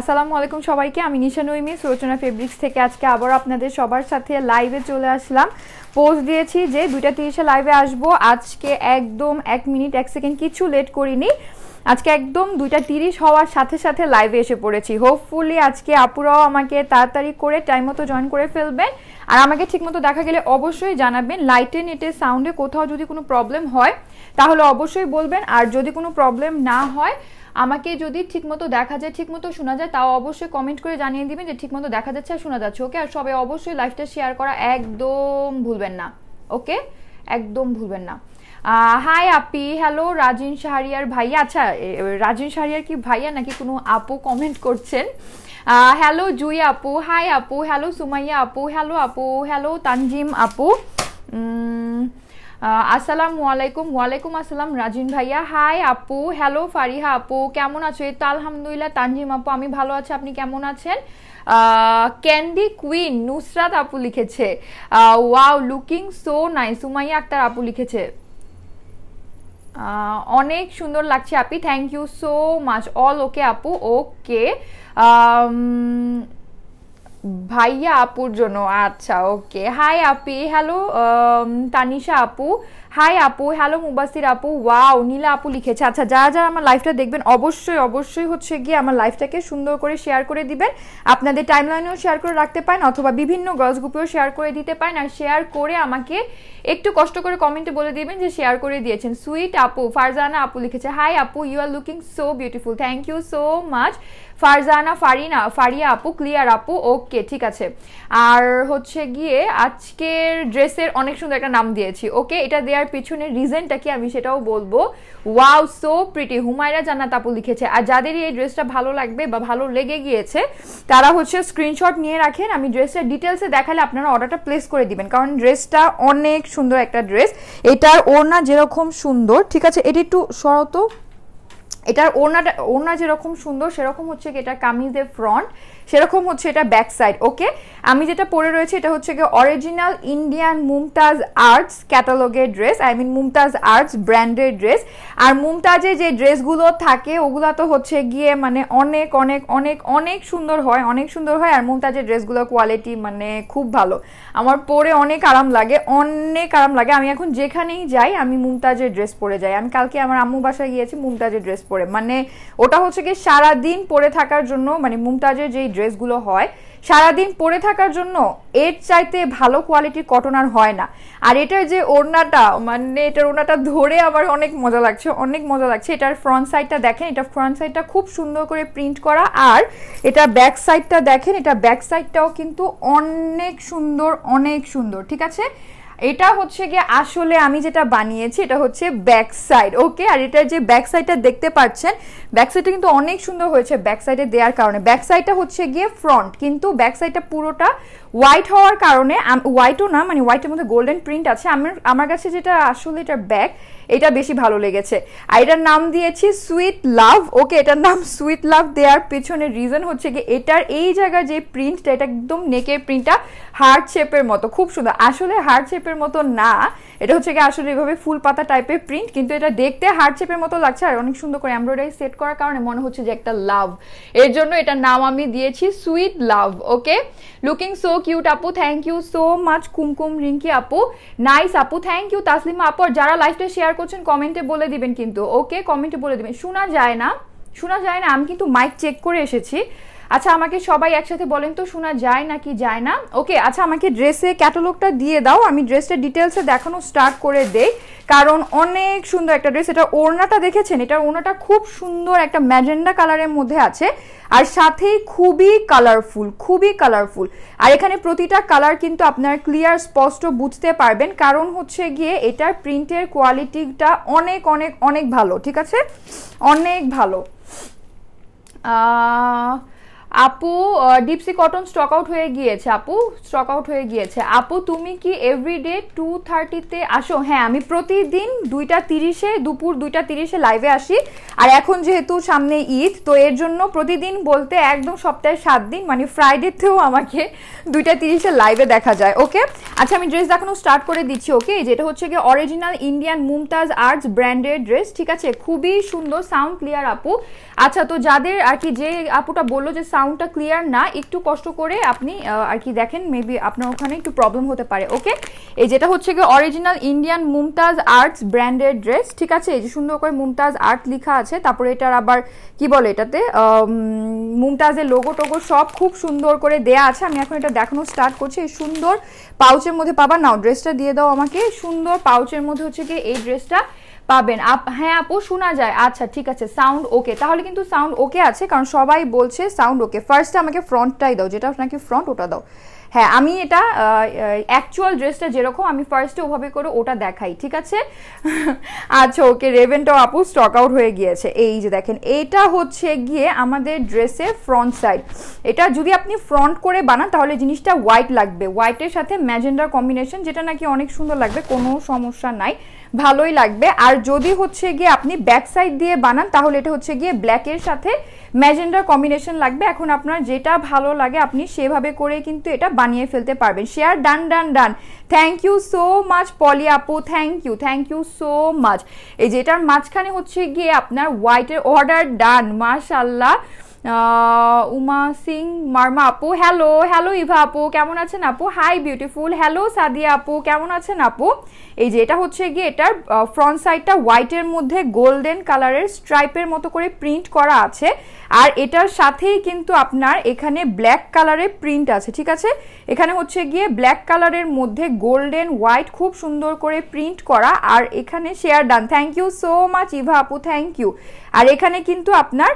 আসসালামু আলাইকুম সবাইকে আমি নিশা নইমি সুরচনা ফেব্রিক্স থেকে আজকে আবার আপনাদের সবার সাথে লাইভে চলে আসলাম পোস্ট দিয়েছি যে দুইটা তিরিশে লাইভে আসবো আজকে একদম এক মিনিট এক সেকেন্ড কিছু লেট করিনি আজকে একদম দুইটা তিরিশ হওয়ার সাথে সাথে লাইভে এসে পড়েছি হোপফুলি আজকে আপুরাও আমাকে তাড়াতাড়ি করে টাইম মতো জয়েন করে ফেলবেন আর আমাকে ঠিকমতো দেখা গেলে অবশ্যই জানাবেন লাইটে নেটে সাউন্ডে কোথাও যদি কোনো প্রবলেম হয় তাহলে অবশ্যই বলবেন আর যদি কোনো প্রবলেম না হয় আমাকে যদি ঠিকমতো দেখা যায় ঠিকমতো শোনা যায় তাও অবশ্যই কমেন্ট করে জানিয়ে দিবেন যে ঠিকমতো দেখা যাচ্ছে আর শোনা যাচ্ছে ওকে আর সবাই অবশ্যই লাইফটা শেয়ার করা একদম ভুলবেন না ওকে একদম ভুলবেন না হাই আপি হ্যালো রাজিন শাহরিয়ার ভাইয়া আচ্ছা রাজিন শাহরিয়ার কি ভাইয়া নাকি কোনো আপু কমেন্ট করছেন হ্যালো জুই আপু হাই আপু হ্যালো সুমাইয়া আপু হ্যালো আপু হ্যালো তানজিম আপু আসসালামু আলাইকুম ওয়ালাইকুম আসসালাম রাজিন ভাইয়া হাই আপু হ্যালো ফারিহা আপু কেমন আছো এই তো আলহামদুলিল্লাহ তানজিম আপু আমি ভালো আছি আপনি কেমন আছেন ক্যান্ডি কুইন নুসরাত আপু লিখেছে wow looking so nice Sumaiya Akter আপু লিখেছে অনেক সুন্দর লাগছে আপি thank you so much all okay আপু ওকে ভাইয়া আপুর জন্য আচ্ছা ওকে হাই আপি হ্যালো um, তানিশা আপু হাই আপু হ্যালো মুবাসির আপু ওয়াও নীলা আপু লিখেছে আচ্ছা যারা যারা আমার লাইফটা দেখবেন অবশ্যই অবশ্যই হচ্ছে গিয়ে আমার লাইফটাকে সুন্দর করে শেয়ার করে দিবেন আপনাদের লাইনেও শেয়ার করে রাখতে পারেন অথবা বিভিন্ন গল্প গ্রুপেও শেয়ার করে দিতে পারেন আর শেয়ার করে আমাকে একটু কষ্ট করে কমেন্টে বলে দিবেন যে শেয়ার করে দিয়েছেন সুইট আপু ফারজানা আপু লিখেছে হাই আপু you are looking so beautiful thank you so much Farzana Farina Faria আপু ক্লিয়ার আপু ওকে ঠিক আছে আর হচ্ছে গিয়ে আজকের ড্রেসের অনেক সুন্দর একটা নাম দিয়েছি ওকে এটা দেওয়ার পিছনে রিজনটা কি আমি সেটাও বলবো ওয়াও সো প্রিটি হুমায়রা জান্নাত আপু লিখেছে আর যাদের এই ড্রেসটা ভালো লাগবে বা ভালো লেগে গিয়েছে তারা হচ্ছে স্ক্রিনশট নিয়ে রাখেন আমি ড্রেসটা ডিটেলসে দেখালে আপনারা অর্ডারটা প্লেস করে দিবেন কারণ ড্রেসটা অনেক সুন্দর একটা ড্রেস এটার ওড়না যেরকম সুন্দর ঠিক আছে এটি একটু সরত এটার ওড়নাটা ওড়না যেরকম সুন্দর সেরকম হচ্ছে কি এটা কামিজের ফ্রন্ট সেরকম হচ্ছে এটা ব্যাক সাইড ওকে আমি যেটা পরে রয়েছে এটা হচ্ছে গিয়ে অরিজিনাল ইন্ডিয়ান মুমতাজ আর্টস ক্যাটালগের dress I mean Mumtaz arts ব্র্যান্ডের ড্রেস আর মুমতাজের যে ড্রেসগুলো থাকে ওগুলো তো হচ্ছে গিয়ে মানে অনেক অনেক অনেক অনেক সুন্দর হয় অনেক সুন্দর হয় আর মুমতাজের ড্রেসগুলোর কোয়ালিটি মানে খুব ভালো আমার পরে অনেক আরাম লাগে অনেক আরাম লাগে আমি এখন যেখানেই যাই আমি মুমতাজের ড্রেস পরে যাই আমি কালকে আমার আম্মু বাসায় গিয়েছি মুমতাজের ড্রেস পরে মানে ওটা হচ্ছে গিয়ে সারাদিন পরে থাকার জন্য মানে মুমতাজের যেই ড্রেসগুলো হয় সারাদিন পরে থাকার জন্য এর চাইতে ভালো কোয়ালিটির কটন আর হয় না আর এটার যে ওড়নাটা মানে এটার ওড়নাটা ধরে আমার অনেক মজা লাগছে অনেক মজা লাগছে এটার ফ্রন্ট সাইডটা দেখেন এটা ফ্রন্ট সাইডটা খুব সুন্দর করে প্রিন্ট করা আর এটা ব্যাক সাইডটা দেখেন এটা ব্যাক সাইডটাও কিন্তু অনেক সুন্দর অনেক সুন্দর ঠিক আছে এটা হচ্ছে গিয়ে আসলে আমি যেটা বানিয়েছি এটা হচ্ছে ব্যাক সাইড ওকে আর এটার যে ব্যাক সাইডটা দেখতে পাচ্ছেন ব্যাক সাইডটা কিন্তু অনেক সুন্দর হয়েছে ব্যাক সাইডে দেওয়ার কারণে ব্যাক সাইডটা হচ্ছে গিয়ে ফ্রন্ট কিন্তু ব্যাক সাইডটা পুরোটা হোয়াইট হওয়ার কারণে হোয়াইটও না মানে হোয়াইটের মধ্যে গোল্ডেন প্রিন্ট আছে আমার আমার কাছে যেটা আসলে এটার ব্যাগ এটা বেশি ভালো লেগেছে আর এটার নাম দিয়েছি সুইট লাভ ওকে এটার নাম সুইট লাভ দেওয়ার পেছনে রিজন হচ্ছে কি এটার এই জায়গার যে প্রিন্টটা এটা একদম নেকের প্রিন্টটা হার্ট শেপের মতো খুব সুন্দর আসলে হার্ট শেপের মতো না এটা হচ্ছে কি আসলে এভাবে ফুল পাতা টাইপের প্রিন্ট কিন্তু এটা দেখতে হার্ট শেপের মতো লাগছে আর অনেক সুন্দর করে এমব্রয়ডারি সেট করার কারণে মনে হচ্ছে যে একটা লাভ এর জন্য এটার নাম আমি দিয়েছি sweet love okay looking so cute আপু thank you so much Kumkum Rinki আপু নাইস আপু থ্যাংক ইউ তাসলিমা আপু আর যারা লাইফটা শেয়ার করছেন কমেন্টে বলে দিবেন কিন্তু ওকে কমেন্টে বলে দিবেন শোনা যায় না শোনা যায় না আমি কিন্তু মাইক চেক করে এসেছি আচ্ছা আমাকে সবাই একসাথে বলেন তো শোনা যায় নাকি যায় না ওকে আচ্ছা আমাকে ড্রেসে ক্যাটালগটা দিয়ে দাও আমি ড্রেসটা ডিটেলসে দেখানো স্টার্ট করে দেই কারণ অনেক সুন্দর একটা ড্রেস এটা ওড়নাটা দেখেছেন এটার ওড়নাটা খুব সুন্দর একটা ম্যাজেন্ডা কালারের মধ্যে আছে আর সাথেই খুবই কালারফুল খুবই কালারফুল আর এখানে প্রতিটা কালার কিন্তু আপনার ক্লিয়ার স্পষ্ট বুঝতে পারবেন কারণ হচ্ছে গিয়ে এটার প্রিন্টের কোয়ালিটিটা অনেক অনেক অনেক ভালো ঠিক আছে অনেক ভালো আহ আপু ডিপসি কটন স্টক আউট হয়ে গিয়েছে আপু স্টক আউট হয়ে গিয়েছে আপু তুমি কি এভরিডে টু থার্টিতে আসো হ্যাঁ আমি প্রতিদিন দুইটা তিরিশে দুপুর দুইটা তিরিশে লাইভে আসি আর এখন যেহেতু সামনে ঈদ তো এর জন্য প্রতিদিন বলতে একদম সপ্তাহে সাত দিন মানে ফ্রাইডেতেও আমাকে দুইটা তিরিশে লাইভে দেখা যায় ওকে আচ্ছা আমি ড্রেস দেখানো স্টার্ট করে দিচ্ছি ওকে যেটা হচ্ছে গিয়ে অরিজিনাল ইন্ডিয়ান মুমতাজ আর্টস ব্র্যান্ডের ড্রেস ঠিক আছে খুবই সুন্দর সাউন্ড ক্লিয়ার আপু আচ্ছা তো যাদের আর কি যে আপুটা বললো যে সাউন্ড সাউন্ডটা ক্লিয়ার না একটু কষ্ট করে আপনি আর কি দেখেন মেবি আপনার ওখানে একটু প্রবলেম হতে পারে ওকে এই যেটা হচ্ছে গিয়ে original Indian Mumtaz arts branded dress ঠিক আছে এই যে সুন্দর করে মুমতাজ আর্ট লেখা আছে তারপরে এটার আবার কি বলে এটাতে মুমতাজের লোগো টোগো সব খুব সুন্দর করে দেয়া আছে আমি এখন এটা দেখানো স্টার্ট করছি এই সুন্দর পাউচের মধ্যে পাবা নাও ড্রেসটা দিয়ে দাও আমাকে সুন্দর পাউচের মধ্যে হচ্ছে গিয়ে এই ড্রেসটা পাবেন আপ হ্যাঁ আপু শোনা যায় আচ্ছা ঠিক আছে সাউন্ড ওকে তাহলে কিন্তু সাউন্ড ওকে আছে কারণ সবাই বলছে সাউন্ড ওকে ফার্স্টে আমাকে ফ্রন্টটাই দাও যেটা আপনাকে ফ্রন্ট ওটা দাও হ্যাঁ আমি এটা অ্যাকচুয়াল ড্রেসটা যেরকম আমি ফার্স্টে ওভাবে করে ওটা দেখাই ঠিক আছে আচ্ছা ওকে রেভেনটাও আপু স্টক আউট হয়ে গিয়েছে এই যে দেখেন এটা হচ্ছে গিয়ে আমাদের ড্রেসের ফ্রন্ট সাইড এটা যদি আপনি ফ্রন্ট করে বানান তাহলে জিনিসটা হোয়াইট লাগবে হোয়াইটের সাথে ম্যাজেন্ডার কম্বিনেশন যেটা নাকি অনেক সুন্দর লাগবে কোনো সমস্যা নাই ভালোই লাগবে আর যদি হচ্ছে গিয়ে আপনি ব্যাক সাইড দিয়ে বানান তাহলে এটা হচ্ছে গিয়ে ব্ল্যাকের সাথে ম্যাজেন্ডার কম্বিনেশন লাগবে এখন আপনার যেটা ভালো লাগে আপনি সেভাবে করে কিন্তু এটা বানিয়ে ফেলতে পারবেন share done done done thank you so much Poly আপু thank you thank you so much এই যেটার মাঝখানে হচ্ছে গিয়ে আপনার হোয়াইটের অর্ডার ডান মাশাল্লাহ উমা সিং মার্মা আপু হ্যালো হ্যালো ইভা আপু কেমন আছেন আপু হাই বিউটিফুল হ্যালো সাদিয়া আপু কেমন আছেন আপু এই যে এটা হচ্ছে গিয়ে এটার ফ্রন্ট সাইডটা হোয়াইটের মধ্যে গোল্ডেন কালারের স্ট্রাইপের মতো করে প্রিন্ট করা আছে আর এটার সাথেই কিন্তু আপনার এখানে ব্ল্যাক কালারের প্রিন্ট আছে ঠিক আছে এখানে হচ্ছে গিয়ে ব্ল্যাক কালারের মধ্যে গোল্ডেন হোয়াইট খুব সুন্দর করে প্রিন্ট করা আর এখানে share done thank you so much Eva আপু থ্যাংক ইউ আর এখানে কিন্তু আপনার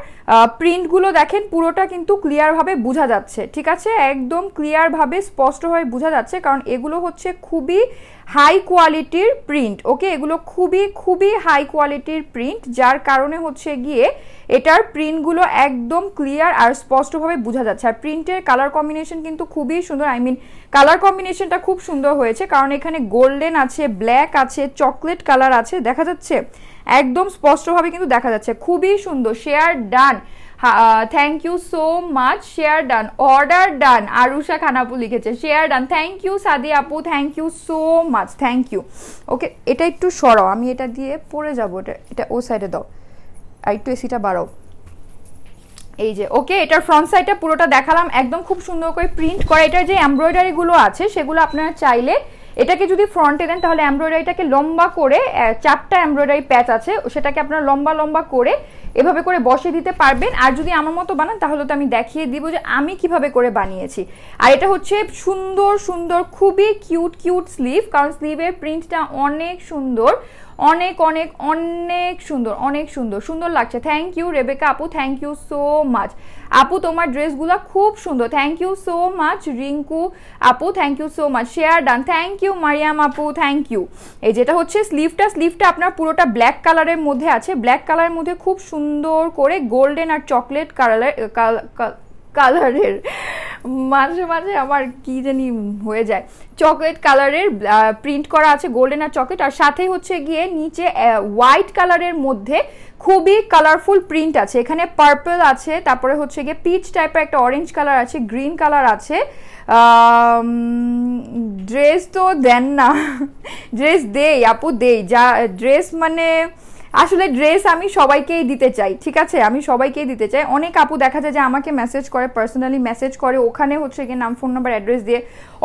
প্রিন্টগুলো দেখেন পুরোটা কিন্তু ক্লিয়ারভাবে বোঝা যাচ্ছে ঠিক আছে একদম ক্লিয়ারভাবে স্পষ্টভাবে বোঝা যাচ্ছে কারণ এগুলো হচ্ছে খুবই হাই কোয়ালিটির প্রিন্ট ওকে এগুলো খুবই খুবই হাই কোয়ালিটির প্রিন্ট যার কারণে হচ্ছে গিয়ে এটার প্রিন্টগুলো একদম ক্লিয়ার আর স্পষ্টভাবে বোঝা যাচ্ছে আর প্রিন্টের কালার কম্বিনেশন কিন্তু খুবই সুন্দর আই মিন কালার কম্বিনেশনটা খুব সুন্দর হয়েছে কারণ এখানে গোল্ডেন আছে ব্ল্যাক আছে চকলেট কালার আছে দেখা যাচ্ছে একদম স্পষ্টভাবে কিন্তু দেখা যাচ্ছে খুবই সুন্দর share done thank you so much share done order done Arusha খানাপু লিখেছে share done thank you Sadi আপু thank you so much thank you okay এটা একটু সরাও আমি এটা দিয়ে পড়ে যাবো এটা এটা ও সাইডে দাও আর একটু এসিটা বাড়াও এই যে ওকে এটার ফ্রন্ট সাইডটা পুরোটা দেখালাম একদম খুব সুন্দর করে প্রিন্ট করা এটার যে এমব্রয়ডারিগুলো আছে সেগুলো আপনারা চাইলে এটাকে যদি ফ্রন্টে দেন তাহলে এমব্রয়ডারিটাকে লম্বা করে চারটা এমব্রয়ডারি প্যাচ আছে সেটাকে আপনারা লম্বা লম্বা করে এভাবে করে বসে দিতে পারবেন আর যদি আমার মতো বানান তাহলে তো আমি দেখিয়ে দিব যে আমি কিভাবে করে বানিয়েছি আর এটা হচ্ছে সুন্দর সুন্দর খুবই কিউট কিউট স্লিভ কারণ স্লিভের প্রিন্টটা অনেক সুন্দর অনেক অনেক অনেক সুন্দর অনেক সুন্দর সুন্দর লাগছে থ্যাংক ইউ রেবেকা আপু থ্যাংক ইউ সো মাচ আপু তোমার ড্রেসগুলো খুব সুন্দর thank you so much Rinku আপু thank you so much share done thank you Mariam আপু থ্যাংক ইউ এই যেটা হচ্ছে স্লিভটা স্লিভটা আপনার পুরোটা ব্ল্যাক কালারের মধ্যে আছে ব্ল্যাক কালারের মধ্যে খুব সুন্দর করে গোল্ডেন আর চকলেট কালার কালারের মাঝে মাঝে আমার কি জানি হয়ে যায় চকলেট কালারের প্রিন্ট করা আছে গোল্ডেন আর চকলেট আর সাথে হচ্ছে গিয়ে নিচে হোয়াইট কালারের মধ্যে খুবই কালারফুল প্রিন্ট আছে এখানে পার্পল আছে তারপরে হচ্ছে গিয়ে পিচ টাইপের একটা অরেঞ্জ কালার আছে গ্রিন কালার আছে ড্রেস তো দেন না ড্রেস দেই আপু দেই যা ড্রেস মানে আসলে ড্রেস আমি সবাইকেই দিতে চাই ঠিক আছে আমি সবাইকেই দিতে চাই অনেক আপু দেখা যায় যে আমাকে মেসেজ করে পার্সোনালি মেসেজ করে ওখানে হচ্ছে গিয়ে নাম ফোন নাম্বার অ্যাড্রেস দিয়ে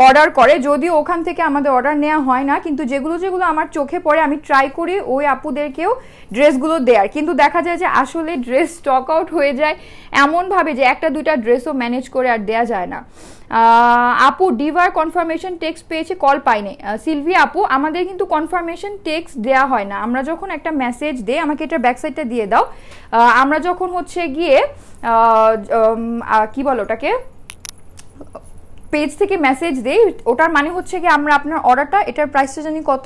অর্ডার করে যদিও ওখান থেকে আমাদের অর্ডার নেওয়া হয় না কিন্তু যেগুলো যেগুলো আমার চোখে পড়ে আমি ট্রাই করি ওই আপুদেরকেও ড্রেসগুলো দেয়ার কিন্তু দেখা যায় যে আসলে ড্রেস স্টক আউট হয়ে যায় এমনভাবে যে একটা দুইটা ড্রেসও ম্যানেজ করে আর দেয়া যায় না আপু ডিভার কনফার্মেশন টেক্সট পেয়েছে কল পাইনি সিলভি আপু আমাদের কিন্তু কনফার্মেশন টেক্সট দেয়া হয় না আমরা যখন একটা মেসেজ দেই আমাকে এটা ব্যাকসাইডটা দিয়ে দাও আমরা যখন হচ্ছে গিয়ে কি বলো ওটাকে পেজ থেকে মেসেজ দেই ওটার মানে হচ্ছে কি আমরা আপনার অর্ডারটা এটার প্রাইসটা জানি কত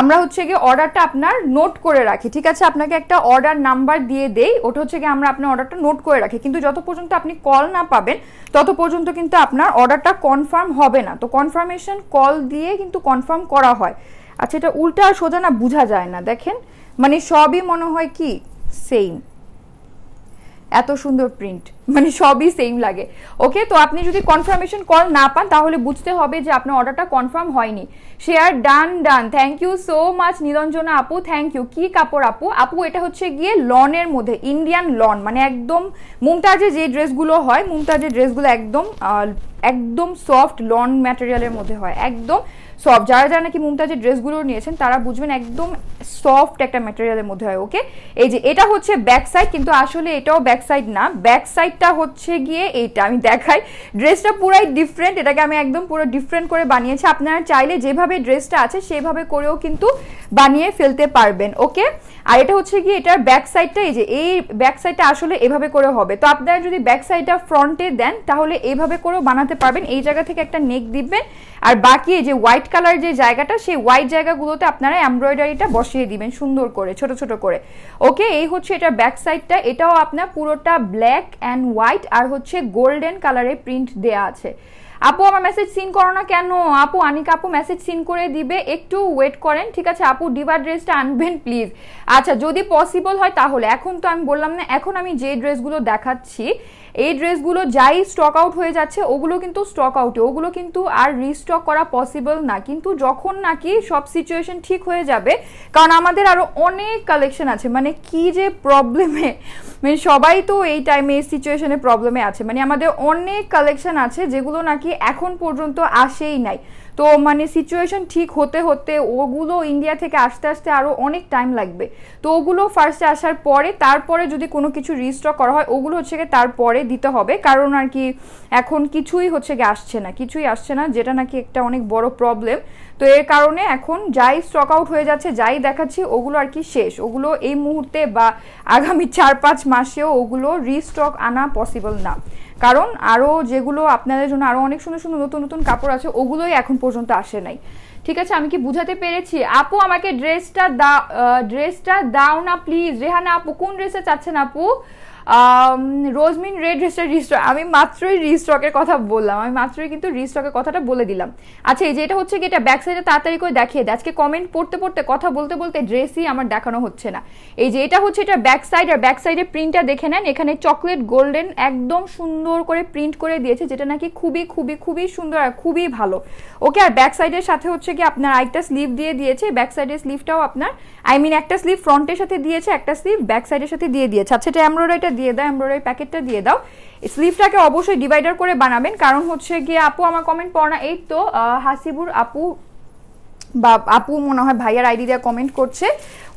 আমরা হচ্ছে গিয়ে অর্ডারটা আপনার নোট করে রাখি ঠিক আছে আপনাকে একটা অর্ডার নাম্বার দিয়ে দেই ওটা হচ্ছে গিয়ে আমরা আপনার অর্ডারটা নোট করে রাখি কিন্তু যত পর্যন্ত আপনি কল না পাবেন তত পর্যন্ত কিন্তু আপনার অর্ডারটা কনফার্ম হবে না তো কনফার্মেশন কল দিয়ে কিন্তু কনফার্ম করা হয় আচ্ছা এটা উল্টা আর সোজা না বোঝা যায় না দেখেন মানে সবই মনে হয় কি সেম এত সুন্দর প্রিন্ট মানে সবই সেম লাগে ওকে তো আপনি যদি কনফার্মেশন কল না পান তাহলে বুঝতে হবে যে আপনার অর্ডারটা কনফার্ম হয়নি share done done thank you so much Niranjana আপু থ্যাংক ইউ কি কাপড় আপু আপু এটা হচ্ছে গিয়ে লনের মধ্যে ইন্ডিয়ান লন মানে একদম মুমতাজে যে ড্রেসগুলো হয় মুমতাজের ড্রেসগুলো একদম একদম সফট লন ম্যাটেরিয়ালের মধ্যে হয় একদম সফট যারা যারা নাকি মুমতাজের ড্রেসগুলো নিয়েছেন তারা বুঝবেন একদম সফট একটা ম্যাটেরিয়ালের মধ্যে হয় ওকে এই যে এটা হচ্ছে ব্যাক সাইড কিন্তু আসলে এটাও ব্যাক সাইড না ব্যাক সাইডটা হচ্ছে গিয়ে এইটা আমি দেখাই ড্রেসটা পুরাই ডিফারেন্ট এটাকে আমি একদম পুরো ডিফারেন্ট করে বানিয়েছি আপনারা চাইলে যেভাবে ড্রেসটা আছে সেভাবে করেও কিন্তু বানিয়ে ফেলতে পারবেন ওকে আর এটা হচ্ছে গিয়ে এটার ব্যাক সাইডটা এই যে এই ব্যাক সাইডটা আসলে এভাবে করে হবে তো আপনারা যদি ব্যাক সাইডটা ফ্রন্টে দেন তাহলে এভাবে করেও বানাতে পারবেন এই জায়গা থেকে একটা নেক দিবেন আর বাকি এই যে হোয়াইট কালার যে জায়গাটা সেই হোয়াইট জায়গাগুলোতে আপনারা এমব্রয়ডারিটা বসিয়ে দিবেন সুন্দর করে ছোট ছোট করে ওকে এই হচ্ছে এটার ব্যাক সাইডটা এটাও আপনার পুরোটা ব্ল্যাক অ্যান্ড হোয়াইট আর হচ্ছে গোল্ডেন কালারের প্রিন্ট দেয়া আছে আপু আমার মেসেজ সিন করো না কেন আপু আনিকা আপু মেসেজ সিন করে দিবে একটু ওয়েট করেন ঠিক আছে আপু ডিভা ড্রেসটা আনবেন প্লিজ আচ্ছা যদি পসিবল হয় তাহলে এখন তো আমি বললাম না এখন আমি যে ড্রেসগুলো দেখাচ্ছি এই ড্রেসগুলো যাই স্টক আউট হয়ে যাচ্ছে ওগুলো কিন্তু স্টক আউটে ওগুলো কিন্তু আর রিস্টক করা পসিবল না কিন্তু যখন নাকি সব সিচুয়েশন ঠিক হয়ে যাবে কারণ আমাদের আরও অনেক কালেকশন আছে মানে কি যে প্রবলেমে মানে সবাই তো এই টাইমে এই সিচুয়েশনে প্রবলেমে আছে মানে আমাদের অনেক কালেকশন আছে যেগুলো নাকি এখন পর্যন্ত আসেই নাই তো মানে সিচুয়েশন ঠিক হতে হতে ওগুলো ইন্ডিয়া থেকে আসতে আসতে আরও অনেক টাইম লাগবে তো ওগুলো ফার্স্টে আসার পরে তারপরে যদি কোনো কিছু রিস্টক করা হয় ওগুলো হচ্ছে গিয়ে তারপরে দিতে হবে কারণ আর কি এখন কিছুই হচ্ছে গিয়ে আসছে না কিছুই আসছে না যেটা নাকি একটা অনেক বড় প্রবলেম তো এর কারণে এখন যাই স্টক আউট হয়ে যাচ্ছে যাই দেখাচ্ছি ওগুলো আর কি শেষ ওগুলো এই মুহূর্তে বা আগামী চার পাঁচ মাসেও ওগুলো রিস্টক আনা পসিবল না কারণ আরও যেগুলো আপনাদের জন্য আরও অনেক সুন্দর সুন্দর নতুন নতুন কাপড় আছে ওগুলোই এখন পর্যন্ত আসে নাই ঠিক আছে আমি কি বুঝাতে পেরেছি আপু আমাকে ড্রেসটা দা ড্রেসটা দাও না প্লিজ রেহানা আপু কোন ড্রেসে চাচ্ছেন আপু রোজমিন রেড রেস্টার রিস্টক আমি মাত্রই রিস্টকের কথা বললাম আমি মাত্রই কিন্তু রিস্টকের কথাটা বলে দিলাম আচ্ছা এই যে এটা হচ্ছে কি এটা ব্যাক সাইডে তাড়াতাড়ি করে দেখিয়ে দেয় আজকে কমেন্ট পড়তে পড়তে কথা বলতে বলতে ড্রেসই আমার দেখানো হচ্ছে না এই যে এটা হচ্ছে এটা ব্যাক সাইড আর ব্যাক সাইডে প্রিন্টটা দেখে নেন এখানে চকলেট গোল্ডেন একদম সুন্দর করে প্রিন্ট করে দিয়েছে যেটা নাকি খুবই খুবই খুবই সুন্দর আর খুবই ভালো ওকে আর ব্যাক সাইডের সাথে হচ্ছে কি আপনার আরেকটা স্লিভ দিয়ে দিয়েছে ব্যাক সাইডের স্লিভটাও আপনার আই মিন একটা স্লিভ ফ্রন্টের সাথে দিয়েছে একটা স্লিভ ব্যাক সাইডের সাথে দিয়ে দিয়েছে আচ্ছা এটা এমব্রয়ডারিটা দিয়ে দাও এমব্রয়ডারি প্যাকেটটা দিয়ে দাও স্লিভটাকে অবশ্যই ডিভাইডার করে বানাবেন কারণ হচ্ছে গিয়ে আপু আমার কমেন্ট পড় না এই তো হাসিবুর আপু বা আপু মনে হয় ভাইয়ার আইডি দিয়ে কমেন্ট করছে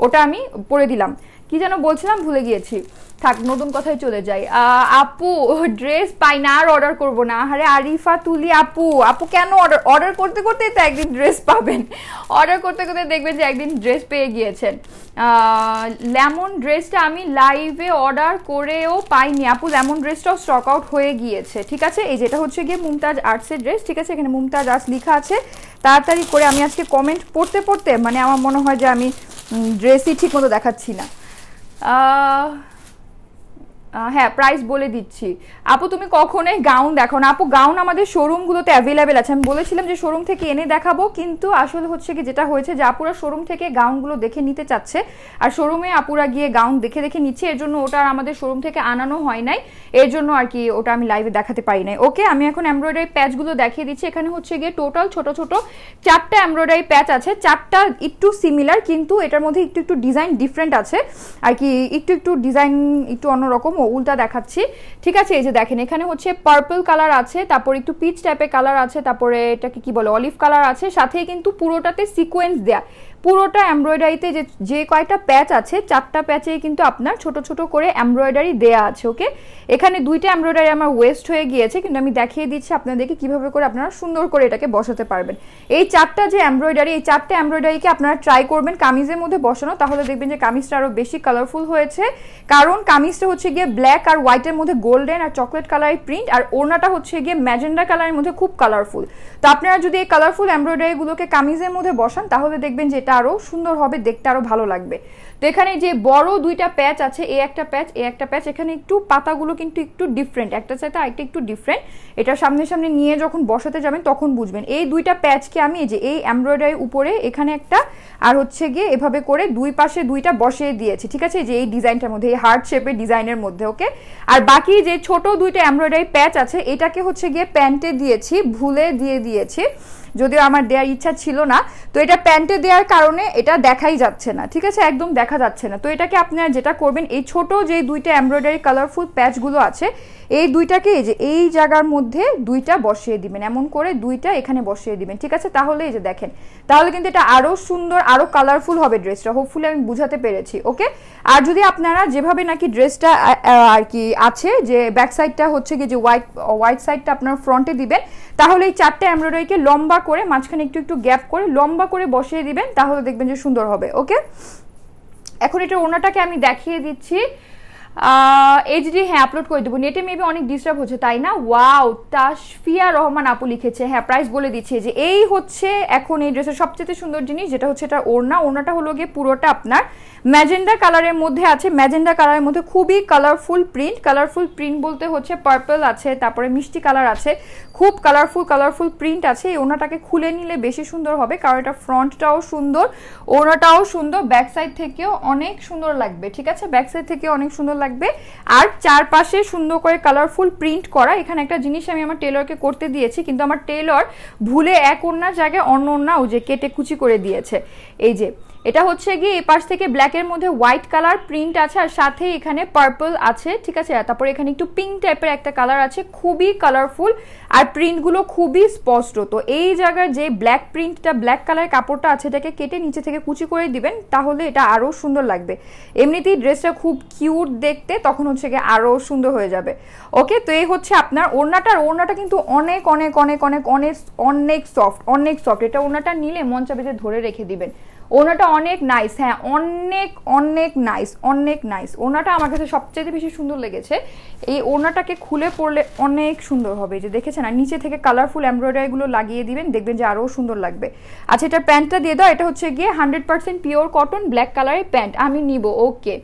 ওটা আমি পড়ে দিলাম কি যেন বলছিলাম ভুলে গিয়েছি থাক নতুন কথায় চলে যাই আপু ড্রেস পাই না আর অর্ডার করবো না আরে আরিফা তুলি আপু আপু কেন অর্ডার অর্ডার করতে করতেই তো একদিন ড্রেস পাবেন অর্ডার করতে করতে দেখবেন যে একদিন ড্রেস পেয়ে গিয়েছেন লেমন ড্রেসটা আমি লাইভে অর্ডার করেও পাইনি আপু লেমন ড্রেসটাও স্টক আউট হয়ে গিয়েছে ঠিক আছে এই যেটা হচ্ছে গিয়ে মুমতাজ আর্টসের ড্রেস ঠিক আছে এখানে মুমতাজ আর্টস লেখা আছে তাড়াতাড়ি করে আমি আজকে কমেন্ট পড়তে পড়তে মানে আমার মনে হয় যে আমি ড্রেসই ঠিক মতো দেখাচ্ছি না Uh, হ্যাঁ প্রাইস বলে দিচ্ছি আপু তুমি কখনোই গাউন দেখো না আপু গাউন আমাদের শোরুমগুলোতে অ্যাভেলেবেল আছে আমি বলেছিলাম যে শোরুম থেকে এনে দেখাবো কিন্তু আসলে হচ্ছে কি যেটা হয়েছে যে আপুরা শোরুম থেকে গাউনগুলো দেখে নিতে চাচ্ছে আর শোরুমে আপুরা গিয়ে গাউন দেখে দেখে নিচ্ছে এর জন্য ওটা আমাদের শোরুম থেকে আনানো হয় নাই এর জন্য আর কি ওটা আমি লাইভে দেখাতে পারি নাই ওকে আমি এখন এমব্রয়ডারি প্যাচগুলো দেখিয়ে দিচ্ছি এখানে হচ্ছে গিয়ে টোটাল ছোট ছোট চারটা এমব্রয়ডারি প্যাচ আছে চারটা একটু সিমিলার কিন্তু এটার মধ্যে একটু একটু ডিজাইন ডিফারেন্ট আছে আর কি একটু একটু ডিজাইন একটু অন্যরকম উল্টা দেখাচ্ছি ঠিক আছে এই যে দেখেন এখানে হচ্ছে পার্পল কালার আছে তারপর একটু পিচ টাইপের কালার আছে তারপরে এটাকে কি বলে অলিভ কালার আছে সাথে কিন্তু পুরোটাতে সিকোয়েন্স দেয়া পুরোটা এমব্রয়ডারিতে যে যে কয়টা প্যাচ আছে চারটা প্যাচে কিন্তু আপনার ছোট ছোট করে এমব্রয়ডারি দেয়া আছে ওকে এখানে দুইটা এমব্রয়ডারি আমার ওয়েস্ট হয়ে গিয়েছে কিন্তু আমি দেখিয়ে দিচ্ছি আপনাদেরকে কিভাবে করে আপনারা সুন্দর করে এটাকে বসাতে পারবেন এই চারটা যে এমব্রয়ডারি এই চারটা এমব্রয়ডারিকে আপনারা ট্রাই করবেন কামিজের মধ্যে বসানো তাহলে দেখবেন যে কামিজটা আরও বেশি কালারফুল হয়েছে কারণ কামিজটা হচ্ছে গিয়ে ব্ল্যাক আর হোয়াইটের মধ্যে গোল্ডেন আর চকলেট কালারের প্রিন্ট আর ওড়নাটা হচ্ছে গিয়ে ম্যাজেন্ডা কালারের মধ্যে খুব কালারফুল তো আপনারা যদি এই কালারফুল এমব্রয়ডারিগুলোকে কামিজের মধ্যে বসান তাহলে দেখবেন যে এটা আরও সুন্দর হবে দেখতে আরও ভালো লাগবে তো এখানে যে বড় দুইটা প্যাচ আছে এ একটা প্যাচ এ একটা প্যাচ এখানে একটু পাতাগুলো কিন্তু একটু ডিফারেন্ট একটা চাইতে আরেকটা একটু ডিফারেন্ট এটা সামনে সামনে নিয়ে যখন বসাতে যাবেন তখন বুঝবেন এই দুইটা প্যাচকে আমি এই যে এই এমব্রয়ডারির উপরে এখানে একটা আর হচ্ছে গিয়ে এভাবে করে দুই পাশে দুইটা বসিয়ে দিয়েছি ঠিক আছে যে এই ডিজাইনটার মধ্যে এই হার্ট শেপের ডিজাইনের মধ্যে ওকে আর বাকি যে ছোট দুইটা এমব্রয়ডারি প্যাচ আছে এটাকে হচ্ছে গিয়ে প্যান্টে দিয়েছি ভুলে দিয়ে দিয়েছি যদিও আমার দেওয়ার ইচ্ছা ছিল না তো এটা প্যান্টে দেওয়ার কারণে এটা দেখাই যাচ্ছে না ঠিক আছে একদম দেখা যাচ্ছে না তো এটাকে আপনারা যেটা করবেন এই ছোট যে দুইটা এমব্রয়ডারি কালারফুল প্যাচগুলো আছে এই দুইটাকে এই যে এই জায়গার মধ্যে দুইটা বসিয়ে দিবেন এমন করে দুইটা এখানে বসিয়ে দিবেন ঠিক আছে তাহলে এই যে দেখেন তাহলে কিন্তু এটা আরও সুন্দর আরও কালারফুল হবে ড্রেসটা হোপফুলি আমি বুঝাতে পেরেছি ওকে আর যদি আপনারা যেভাবে নাকি ড্রেসটা আর কি আছে যে ব্যাক সাইডটা হচ্ছে কি যে হোয়াইট হোয়াইট সাইডটা আপনার ফ্রন্টে দিবেন তাহলে এই চারটে এমব্রয়ডারিকে লম্বা করে মাঝখানে একটু একটু গ্যাপ করে লম্বা করে বসিয়ে দিবেন তাহলে দেখবেন যে সুন্দর হবে ওকে এখন এটা ওনাটাকে আমি দেখিয়ে দিচ্ছি এইচডি হ্যাঁ আপলোড করে দেবো নেটে মেবি অনেক ডিস্টার্ব হচ্ছে তাই না ওয়াও তাসফিয়া রহমান আপু লিখেছে হ্যাঁ প্রাইস বলে দিচ্ছে যে এই হচ্ছে এখন এই ড্রেসের সবচেয়ে সুন্দর জিনিস যেটা হচ্ছে এটা ওড়না ওড়নাটা হলো গিয়ে পুরোটা আপনার ম্যাজেন্ডা কালারের মধ্যে আছে ম্যাজেন্ডা কালারের মধ্যে খুবই কালারফুল প্রিন্ট কালারফুল প্রিন্ট বলতে হচ্ছে পার্পল আছে তারপরে মিষ্টি কালার আছে খুব কালারফুল কালারফুল প্রিন্ট আছে এই ওনাটাকে খুলে নিলে বেশি সুন্দর হবে কারণ এটা ফ্রন্টটাও সুন্দর ওড়নাটাও সুন্দর ব্যাক সাইড থেকেও অনেক সুন্দর লাগবে ঠিক আছে ব্যাক সাইড থেকে অনেক সুন্দর লাগবে থাকবে আর চারপাশে সুন্দর করে কালারফুল প্রিন্ট করা এখানে একটা জিনিস আমি আমার টেলরকে করতে দিয়েছি কিন্তু আমার টেলর ভুলে এক ওনার জায়গায় অন্য ও যে কেটে কুচি করে দিয়েছে এই যে এটা হচ্ছে গিয়ে এই পাশ থেকে ব্ল্যাকের মধ্যে হোয়াইট কালার প্রিন্ট আছে আর সাথে এখানে পার্পল আছে ঠিক আছে তারপর এখানে একটু পিঙ্ক টাইপের একটা কালার আছে খুবই কালারফুল আর প্রিন্টগুলো খুবই স্পষ্ট তো এই জায়গার যে ব্ল্যাক প্রিন্টটা ব্ল্যাক কালার কাপড়টা আছে এটাকে কেটে নিচে থেকে কুচি করে দিবেন তাহলে এটা আরও সুন্দর লাগবে এমনিতেই ড্রেসটা খুব কিউট দেখতে তখন হচ্ছে গিয়ে আরও সুন্দর হয়ে যাবে ওকে তো এই হচ্ছে আপনার ওড়নাটার ওড়নাটা কিন্তু অনেক অনেক অনেক অনেক অনেক অনেক সফট অনেক সফট এটা ওড়নাটা নিলে মন চাবে যে ধরে রেখে দিবেন ওনাটা অনেক নাইস হ্যাঁ অনেক অনেক নাইস অনেক নাইস ওনাটা আমার কাছে সবচেয়ে বেশি সুন্দর লেগেছে এই ওনাটাকে খুলে পড়লে অনেক সুন্দর হবে যে দেখেছেন আর নিচে থেকে কালারফুল এমব্রয়ডারিগুলো লাগিয়ে দিবেন দেখবেন যে আরও সুন্দর লাগবে আচ্ছা এটা প্যান্টটা দিয়ে দাও এটা হচ্ছে গিয়ে hundred percent pure cotton black কালারের প্যান্ট আমি নিব ওকে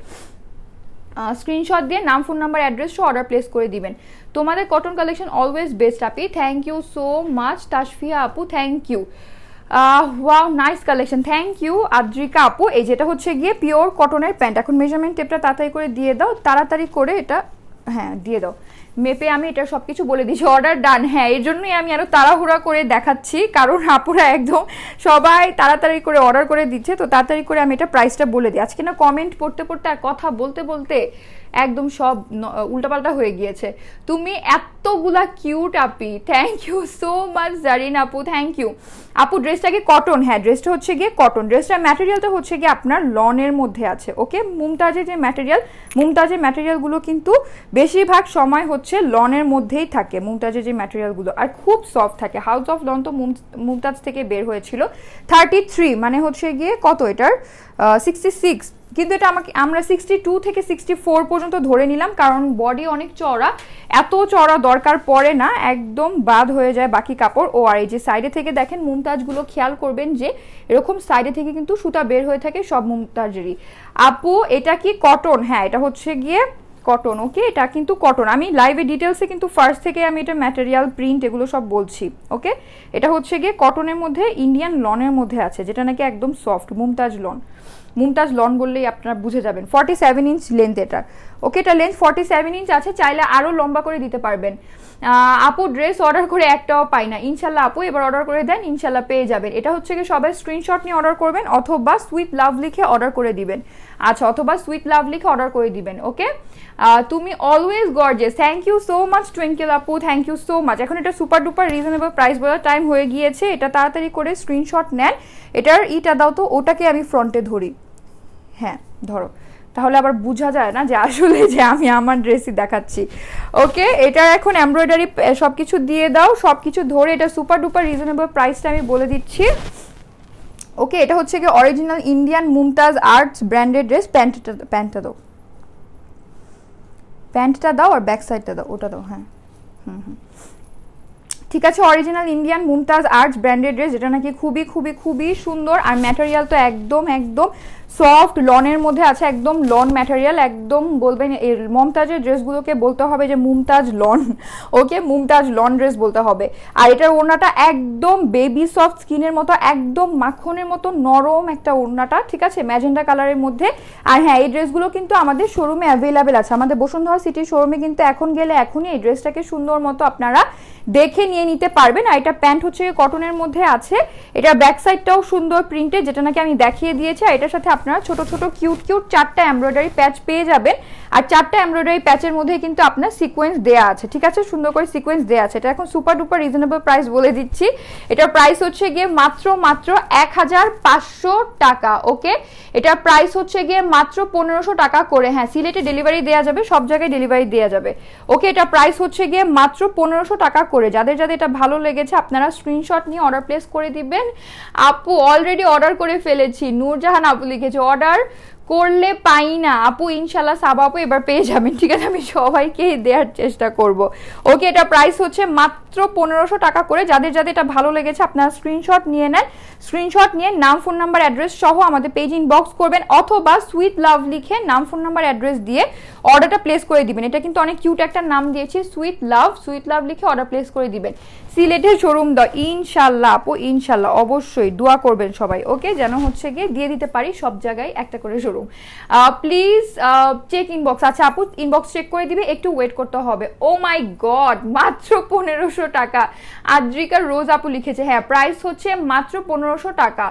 স্ক্রিনশট দিয়ে নাম ফোন নাম্বার অ্যাড্রেস সহ অর্ডার প্লেস করে দিবেন তোমাদের কটন কালেকশন অলওয়েজ বেস্ট আপি thank you so much Tasfia আপু thank you wow nice collection thank you Adrika আপু এই যেটা হচ্ছে গিয়ে পিওর কটনের প্যান্ট এখন মেজারমেন্ট টেপটা তাড়াতাড়ি করে দিয়ে দাও তাড়াতাড়ি করে এটা হ্যাঁ দিয়ে দাও মেপে আমি এটা সব কিছু বলে দিয়েছি অর্ডার ডান হ্যাঁ এর জন্যই আমি আরও তাড়াহুড়া করে দেখাচ্ছি কারণ আপুরা একদম সবাই তাড়াতাড়ি করে অর্ডার করে দিচ্ছে তো তাড়াতাড়ি করে আমি এটা প্রাইসটা বলে দিই আজকে না কমেন্ট পড়তে পড়তে আর কথা বলতে বলতে একদম সব উল্টাপাল্টা হয়ে গিয়েছে তুমি এতগুলা কিউট আপি thank you so much Zarin আপু থ্যাংক ইউ আপু ড্রেসটাকে কটন হ্যাঁ ড্রেসটা হচ্ছে গিয়ে কটন ড্রেসটার ম্যাটেরিয়ালটা হচ্ছে গিয়ে আপনার লনের মধ্যে আছে ওকে মুমতাজের যে ম্যাটেরিয়াল মুমতাজের ম্যাটেরিয়ালগুলো কিন্তু বেশিরভাগ সময় হচ্ছে লনের মধ্যেই থাকে মুমতাজের যে ম্যাটেরিয়ালগুলো আর খুব সফট থাকে হাউস অফ লন তো মুমতাজ থেকে বের হয়েছিল থার্টি থ্রি মানে হচ্ছে গিয়ে কত এটার সিক্সটি সিক্স কিন্তু এটা আমাকে আমরা সিক্সটি টু থেকে সিক্সটি ফোর পর্যন্ত ধরে নিলাম কারণ বডি অনেক চড়া এত চড়া দরকার পড়ে না একদম বাদ হয়ে যায় বাকি কাপড় ও আর এই যে সাইডে থেকে দেখেন মুমতাজগুলো খেয়াল করবেন যে এরকম সাইডে থেকে কিন্তু সুতা বের হয়ে থাকে সব মুমতাজেরই আপু এটা কি কটন হ্যাঁ এটা হচ্ছে গিয়ে কটন ওকে এটা কিন্তু কটন আমি লাইভে ডিটেলসে কিন্তু ফার্স্ট থেকে আমি এটা ম্যাটেরিয়াল প্রিন্ট এগুলো সব বলছি ওকে এটা হচ্ছে গিয়ে কটনের মধ্যে ইন্ডিয়ান লনের মধ্যে আছে যেটা নাকি একদম soft Mumtaz lawn Mumtaz lawn বললেই আপনারা বুঝে যাবেন ফর্টি সেভেন ইঞ্চ লেন্থ এটার ওকে এটা লেন্স ফর্টি সেভেন ইঞ্চ আছে চাইলে আরও লম্বা করে দিতে পারবেন আপু ড্রেস অর্ডার করে একটাও পাই না ইনশাল্লাহ আপু এবার অর্ডার করে দেন ইনশাল্লাহ পেয়ে যাবেন এটা হচ্ছে কি সবাই স্ক্রিনশট নিয়ে অর্ডার করবেন অথবা সুইট লাভ লিখে অর্ডার করে দিবেন আচ্ছা অথবা সুইট লাভ লিখে অর্ডার করে দিবেন ওকে তুমি always gorgeous thank you so much Twinkle আপু থ্যাংক ইউ সো মাচ এখন এটা সুপার ডুপার রিজনেবল প্রাইস বলার টাইম হয়ে গিয়েছে এটা তাড়াতাড়ি করে স্ক্রিনশট নেন এটার ইটা দাও তো ওটাকে আমি ফ্রন্টে ধরি হ্যাঁ ধরো তাহলে আবার বোঝা যায় না যে আসলে যে আমি আমার ড্রেসই দেখাচ্ছি ওকে এটা এখন এমব্রয়ডারি সব কিছু দিয়ে দাও সব কিছু ধরে এটা সুপার ডুপার রিজনেবল প্রাইসটা আমি বলে দিচ্ছি ওকে এটা হচ্ছে কি original Indian Mumtaz arts branded dress প্যান্টটা প্যান্টটা দাও প্যান্টটা দাও আর ব্যাক সাইডটা দাও ওটা দাও হ্যাঁ হুম হুম ঠিক আছে original Indian Mumtaz arts branded dress যেটা নাকি খুবই খুবই খুবই সুন্দর আর ম্যাটেরিয়াল তো একদম একদম সফট লনের মধ্যে আছে একদম লন ম্যাটেরিয়াল একদম বলবেন এর মমতাজের ড্রেসগুলোকে বলতে হবে যে Mumtaz lawn okay Mumtaz lawn dress বলতে হবে আর এটার ওড়নাটা একদম বেবি সফট স্কিনের মতো একদম মাখনের মতো নরম একটা ওড়নাটা ঠিক আছে ম্যাজেন্ডা কালারের মধ্যে আর হ্যাঁ এই ড্রেসগুলো কিন্তু আমাদের শোরুমে অ্যাভেলেবেল আছে আমাদের বসুন্ধরা সিটি শোরুমে কিন্তু এখন গেলে এখনই এই ড্রেসটাকে সুন্দর মতো আপনারা দেখে নিয়ে নিতে পারবেন আর এটা প্যান্ট হচ্ছে কটনের মধ্যে আছে এটা ব্যাক সাইডটাও সুন্দর প্রিন্টে যেটা নাকি আমি দেখিয়ে দিয়েছি আর এটার সাথে আপনারা ছোট ছোট কিউট কিউট চারটা এমব্রয়ডারি প্যাচ পেয়ে যাবেন আর চারটা এমব্রয়ডারি প্যাচের মধ্যে কিন্তু আপনার সিকোয়েন্স দেয়া আছে ঠিক আছে সুন্দর করে সিকোয়েন্স দেয়া আছে এটা এখন সুপার ডুপার রিজনেবল প্রাইস বলে দিচ্ছি এটার প্রাইস হচ্ছে গিয়ে মাত্র মাত্র এক হাজার পাঁচশো টাকা ওকে এটার প্রাইস হচ্ছে গিয়ে মাত্র পনেরোশো টাকা করে হ্যাঁ সিলেটে ডেলিভারি দেওয়া যাবে সব জায়গায় ডেলিভারি দেওয়া যাবে ওকে এটা প্রাইস হচ্ছে গিয়ে মাত্র পনেরোশো টাকা করে যাদের যাদের এটা ভালো লেগেছে আপনারা স্ক্রিনশট নিয়ে অর্ডার প্লেস করে দিবেন আপু অলরেডি অর্ডার করে ফেলেছি নূরজাহান আপু লিখেছে যে অর্ডার করলে পাই না আপু ইনশাল্লাহ সাবা আপু এবার পেয়ে যাবেন ঠিক আছে আমি সবাইকে দেওয়ার চেষ্টা করব ওকে এটা প্রাইস হচ্ছে মাত্র পনেরোশো টাকা করে যাদের যাদের এটা ভালো লেগেছে আপনারা স্ক্রিনশট নিয়ে নেন স্ক্রিনশট নিয়ে নাম ফোন নাম্বার অ্যাড্রেস সহ আমাদের পেজ ইনবক্স করবেন অথবা সুইট লাভ লিখে নাম ফোন নাম্বার অ্যাড্রেস দিয়ে অর্ডারটা প্লেস করে দিবেন এটা কিন্তু অনেক কিউট একটা নাম দিয়েছি সুইট লাভ সুইট লাভ লিখে অর্ডার প্লেস করে দিবেন সিলেটের শোরুম দ ইনশাল্লাহ আপু ইনশাল্লাহ অবশ্যই দোয়া করবেন সবাই ওকে যেন হচ্ছে গিয়ে দিয়ে দিতে পারি সব জায়গায় একটা করে শোরুম প্লিজ চেক ইনবক্স আচ্ছা আপু ইনবক্স চেক করে দিবে একটু ওয়েট করতে হবে ও মাই গড মাত্র পনেরোশো টাকা আদ্রিকা রোজ আপু লিখেছে হ্যাঁ প্রাইস হচ্ছে মাত্র পনেরোশো টাকা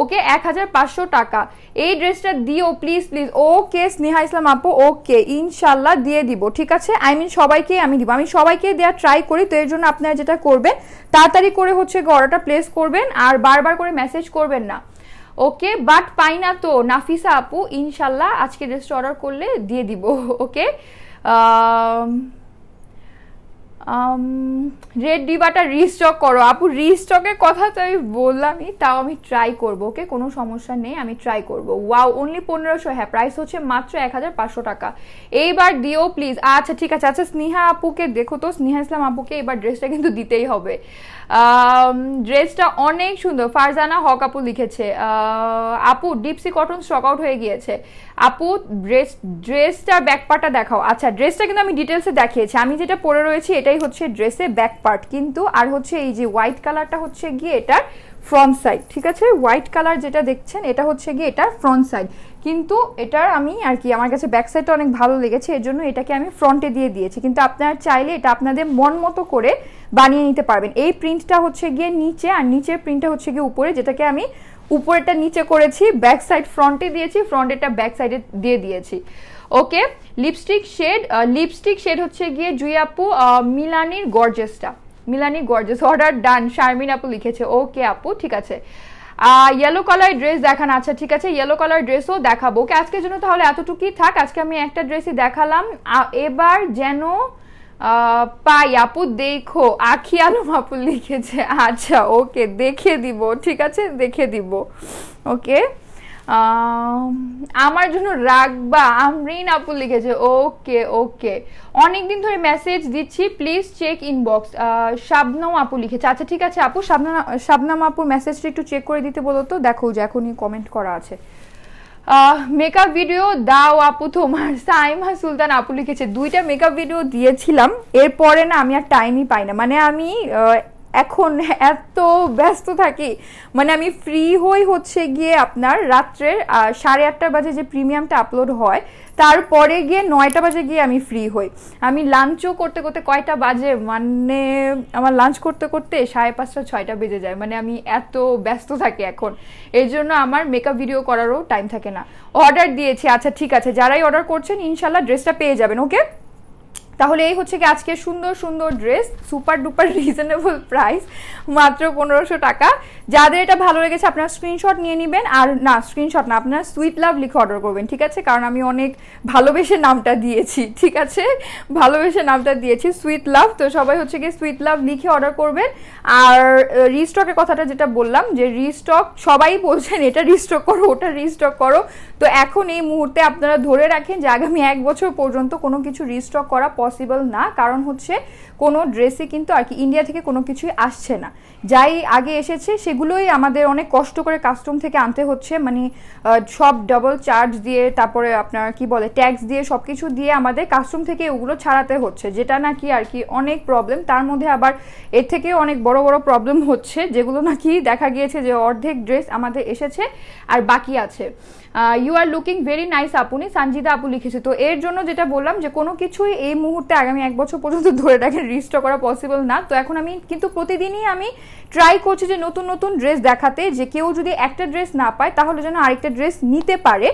ওকে এক হাজার পাঁচশো টাকা এই ড্রেসটা দিও please please okay Sneha Islam আপু ওকে ইনশাল্লাহ দিয়ে দিব ঠিক আছে আই মিন সবাইকে আমি দিব আমি সবাইকে দেওয়া ট্রাই করি তো এর জন্য আপনারা যেটা করবেন তাড়াতাড়ি করে হচ্ছে গড়াটা প্লেস করবেন আর বারবার করে মেসেজ করবেন না ওকে বাট পাই না তো নাফিসা আপু ইনশাল্লাহ আজকে ড্রেসটা অর্ডার করলে দিয়ে দিব ওকে রেড ডিবাটা রিস্টক করো আপু রিস্টকের কথা তো আমি বললামই তাও আমি ট্রাই করবো ওকে কোনো সমস্যা নেই আমি ট্রাই করবো ওয়াও অনলি পনেরোশো হ্যাঁ প্রাইস হচ্ছে মাত্র এক হাজার পাঁচশো টাকা এইবার দিও প্লিজ আচ্ছা ঠিক আছে আচ্ছা স্নেহা আপুকে দেখো তো স্নেহা ইসলাম আপুকে এবার ড্রেসটা কিন্তু দিতেই হবে ড্রেসটা অনেক সুন্দর ফারজানা হক আপু লিখেছে আপু ডিপসি কটন স্টক আউট হয়ে গিয়েছে আপু ড্রেস ড্রেসটা ব্যাকপাটা দেখাও আচ্ছা ড্রেসটা কিন্তু আমি ডিটেলসে দেখিয়েছি আমি যেটা পরে রয়েছি এটা এটাই হচ্ছে ড্রেসে ব্যাক পার্ট কিন্তু আর হচ্ছে এই যে হোয়াইট কালারটা হচ্ছে গিয়ে এটার ফ্রন্ট সাইড ঠিক আছে হোয়াইট কালার যেটা দেখছেন এটা হচ্ছে গিয়ে এটার ফ্রন্ট সাইড কিন্তু এটার আমি আর কি আমার কাছে ব্যাক সাইডটা অনেক ভালো লেগেছে এর জন্য এটাকে আমি ফ্রন্টে দিয়ে দিয়েছি কিন্তু আপনারা চাইলে এটা আপনাদের মন মতো করে বানিয়ে নিতে পারবেন এই প্রিন্টটা হচ্ছে গিয়ে নিচে আর নিচের প্রিন্টটা হচ্ছে গিয়ে উপরে যেটাকে আমি উপরেটা নিচে করেছি ব্যাক সাইড ফ্রন্টে দিয়েছি ফ্রন্টেরটা ব্যাক সাইডে দিয়ে দিয়েছি okay lipstick shade lipstick shade হচ্ছে গিয়ে জুই আপু uh, মিলানির গর্জেসটা Milani gorgeous order done Sharmin আপু লিখেছে ওকে আপু ঠিক আছে ইয়েলো কালার ড্রেস দেখান আচ্ছা ঠিক আছে ইয়েলো কালার ড্রেসও দেখাবো ওকে আজকের জন্য তাহলে এতটুকুই থাক আজকে আমি একটা ড্রেসই দেখালাম এবার যেন পাই আপু দেখো আখি আলম আপু লিখেছে আচ্ছা ওকে দেখে দিব ঠিক আছে দেখে দিব ওকে আমার জন্য বা আমরিন আপু লিখেছে ওকে ওকে অনেকদিন ধরে মেসেজ দিচ্ছি প্লিজ চেক ইনবক্স শাবনাম আপু লিখেছে আচ্ছা ঠিক আছে আপু শাবনা শাবনাম আপুর মেসেজটা একটু চেক করে দিতে বলো তো দেখো যে এখনই কমেন্ট করা আছে মেকআপ ভিডিও দাও আপু তোমার সাইমা সুলতান আপু লিখেছে দুইটা মেকআপ ভিডিও দিয়েছিলাম এরপরে না আমি আর টাইমই পাই না মানে আমি এখন এত ব্যস্ত থাকি মানে আমি ফ্রি হই হচ্ছে গিয়ে আপনার রাত্রের সাড়ে আটটা বাজে যে প্রিমিয়ামটা আপলোড হয় তারপরে গিয়ে নয়টা বাজে গিয়ে আমি ফ্রি হই আমি লাঞ্চও করতে করতে কয়টা বাজে মানে আমার লাঞ্চ করতে করতে সাড়ে পাঁচটা ছয়টা বেজে যায় মানে আমি এত ব্যস্ত থাকি এখন এর জন্য আমার মেকআপ ভিডিও করারও টাইম থাকে না অর্ডার দিয়েছি আচ্ছা ঠিক আছে যারাই অর্ডার করছেন ইনশাল্লাহ ড্রেসটা পেয়ে যাবেন ওকে তাহলে এই হচ্ছে কি আজকে সুন্দর সুন্দর dress super duper reasonable price মাত্র পনেরোশো টাকা যাদের এটা ভালো লেগেছে আপনারা স্ক্রিনশট নিয়ে নেবেন আর না স্ক্রিনশট না আপনারা সুইট লাভ লিখে অর্ডার করবেন ঠিক আছে কারণ আমি অনেক ভালোবেসে নামটা দিয়েছি ঠিক আছে ভালোবেসে নামটা দিয়েছি সুইট লাভ তো সবাই হচ্ছে কি সুইট লাভ লিখে অর্ডার করবেন আর রিস্টকের কথাটা যেটা বললাম যে রিস্টক সবাই বলছেন এটা রিস্টক করো ওটা রিস্টক করো তো এখন এই মুহূর্তে আপনারা ধরে রাখেন যে আগামী এক বছর পর্যন্ত কোনো কিছু রিস্টক করা পসিবল না কারণ হচ্ছে কোনো ড্রেসে কিন্তু আর কি ইন্ডিয়া থেকে কোনো কিছুই আসছে না যাই আগে এসেছে সেগুলোই আমাদের অনেক কষ্ট করে কাস্টম থেকে আনতে হচ্ছে মানে সব ডবল চার্জ দিয়ে তারপরে আপনার কি বলে ট্যাক্স দিয়ে সব কিছু দিয়ে আমাদের কাস্টম থেকে ওগুলো ছাড়াতে হচ্ছে যেটা নাকি আর কি অনেক প্রবলেম তার মধ্যে আবার এর থেকে অনেক বড় বড় প্রবলেম হচ্ছে যেগুলো নাকি দেখা গিয়েছে যে অর্ধেক ড্রেস আমাদের এসেছে আর বাকি আছে you are looking very nice আপুনি সানজিদা আপু লিখেছে তো এর জন্য যেটা বললাম যে কোনো কিছুই এই মুহূর্তে আগামী এক বছর পর্যন্ত ধরে রাখে রিস্টক করা পসিবল না তো এখন আমি কিন্তু প্রতিদিনই আমি ট্রাই করছি যে নতুন নতুন ড্রেস দেখাতে যে কেউ যদি একটা ড্রেস না পায় তাহলে যেন আরেকটা ড্রেস নিতে পারে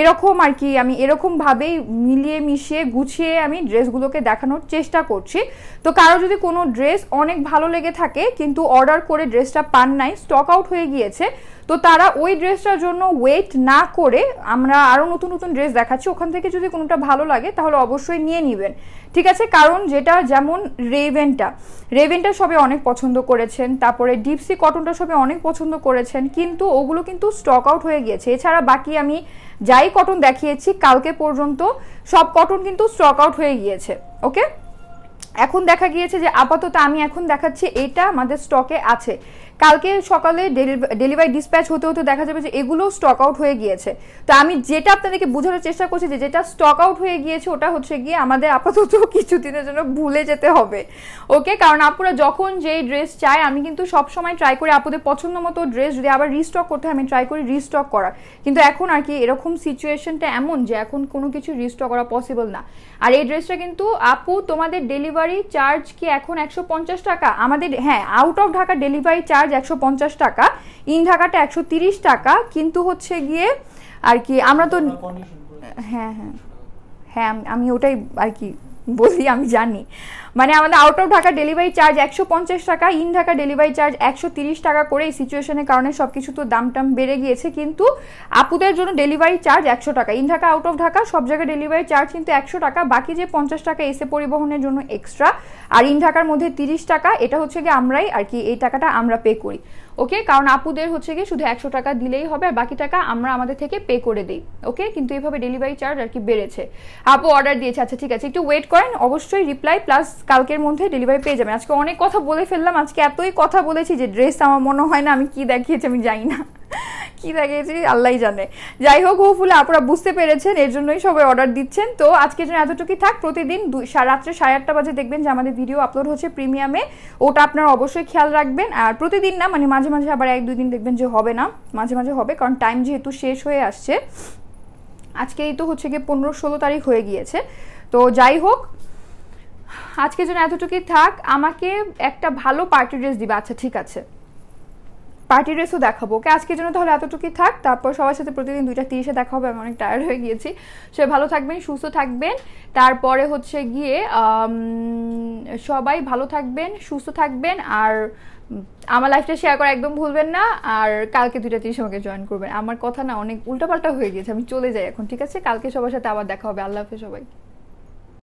এরকম আর কি আমি এরকমভাবেই মিলিয়ে মিশিয়ে গুছিয়ে আমি ড্রেসগুলোকে দেখানোর চেষ্টা করছি তো কারো যদি কোনো ড্রেস অনেক ভালো লেগে থাকে কিন্তু অর্ডার করে ড্রেসটা পান নাই স্টক আউট হয়ে গিয়েছে তো তারা ওই ড্রেসটার জন্য ওয়েট না করে আমরা আরও নতুন নতুন ড্রেস দেখাচ্ছি ওখান থেকে যদি কোনোটা ভালো লাগে তাহলে অবশ্যই নিয়ে নেবেন ঠিক আছে কারণ যেটা যেমন রেভেনটা রেভেনটা সবে অনেক পছন্দ করেছেন তারপরে ডিপসি কটনটা সবে অনেক পছন্দ করেছেন কিন্তু ওগুলো কিন্তু স্টক আউট হয়ে গিয়েছে এছাড়া বাকি আমি যাই কটন দেখিয়েছি কালকে পর্যন্ত সব কটন কিন্তু স্টক আউট হয়ে গিয়েছে ওকে এখন দেখা গিয়েছে যে আপাতত আমি এখন দেখাচ্ছি এটা আমাদের স্টকে আছে কালকে সকালে ডেলিভারি ডিসপ্যাচ হতে হতে দেখা যাবে যে এগুলো স্টক আউট হয়ে গিয়েছে তো আমি যেটা আপনাদেরকে বোঝানোর চেষ্টা করছি যে যেটা স্টক আউট হয়ে গিয়েছে ওটা হচ্ছে গিয়ে আমাদের আপাতত কিছুদিনের জন্য ভুলে যেতে হবে ওকে কারণ আপুরা যখন যেই ড্রেস চায় আমি কিন্তু সবসময় ট্রাই করি আপুদের পছন্দ মতো ড্রেস যদি আবার রিস্টক করতে হয় আমি ট্রাই করি রিস্টক করার কিন্তু এখন আর কি এরকম সিচুয়েশনটা এমন যে এখন কোনো কিছু রিস্টক করা পসিবল না আর এই ড্রেসটা কিন্তু আপু তোমাদের ডেলিভারি চার্জ কি এখন একশো টাকা আমাদের হ্যাঁ out of Dhaka delivery charge একশো টাকা ইন ঢাকাটা একশো টাকা কিন্তু হচ্ছে গিয়ে আর কি আমরা তো হ্যাঁ হ্যাঁ হ্যাঁ আমি ওটাই আর কি বলি আমি জানি মানে আমাদের out of Dhaka delivery charge একশো পঞ্চাশ টাকা ইন ঢাকা ডেলিভারি চার্জ একশো তিরিশ টাকা করে এই সিচুয়েশনের কারণে সব কিছু তো দাম টাম বেড়ে গিয়েছে কিন্তু আপুদের জন্য ডেলিভারি চার্জ একশো টাকা in Dhaka out of Dhaka সব জায়গায় ডেলিভারি চার্জ কিন্তু একশো টাকা বাকি যে পঞ্চাশ টাকা এসে পরিবহনের জন্য এক্সট্রা আর ইন ঢাকার মধ্যে তিরিশ টাকা এটা হচ্ছে গিয়ে আমরাই আর কি এই টাকাটা আমরা পে করি ওকে কারণ আপুদের হচ্ছে গিয়ে শুধু একশো টাকা দিলেই হবে আর বাকি টাকা আমরা আমাদের থেকে পে করে দিই ওকে কিন্তু এইভাবে ডেলিভারি চার্জ আর কি বেড়েছে আপু অর্ডার দিয়েছে আচ্ছা ঠিক আছে একটু ওয়েট করেন অবশ্যই রিপ্লাই প্লাস কালকের মধ্যে ডেলিভারি পেয়ে যাবেন আজকে অনেক কথা বলে ফেললাম আজকে এতই কথা বলেছি যে ড্রেস আমার মনে হয় না আমি কি দেখিয়েছি আমি জানি না কি দেখিয়েছি আল্লাহ জানে যাই হোক ফুলে আপনারা বুঝতে পেরেছেন এর জন্যই সবাই অর্ডার দিচ্ছেন তো আজকের জন্য এতটুকুই থাক প্রতিদিন রাত্রে সাড়ে আটটা বাজে দেখবেন যে আমাদের ভিডিও আপলোড হচ্ছে প্রিমিয়ামে ওটা আপনারা অবশ্যই খেয়াল রাখবেন আর প্রতিদিন না মানে মাঝে মাঝে আবার এক দুই দিন দেখবেন যে হবে না মাঝে মাঝে হবে কারণ টাইম যেহেতু শেষ হয়ে আসছে আজকেই তো হচ্ছে গিয়ে পনেরো ষোলো তারিখ হয়ে গিয়েছে তো যাই হোক আজকের জন্য এতটুকুই থাক আমাকে একটা ভালো পার্টি ড্রেস দিবা আচ্ছা ঠিক আছে পার্টি ড্রেসও দেখাবো ওকে আজকের জন্য তাহলে এতটুকুই থাক তারপর সবার সাথে প্রতিদিন দুইটা তিরিশে দেখা হবে আমি অনেক টায়ার্ড হয়ে গিয়েছি সে ভালো থাকবেন সুস্থ থাকবেন তারপরে হচ্ছে গিয়ে সবাই ভালো থাকবেন সুস্থ থাকবেন আর আমার লাইফটা শেয়ার করা একদম ভুলবেন না আর কালকে দুইটা তিরিশ আমাকে জয়েন করবেন আমার কথা না অনেক উল্টাপাল্টা হয়ে গেছে আমি চলে যাই এখন ঠিক আছে কালকে সবার সাথে আবার দেখা হবে আল্লাহ হাফেজ সবাই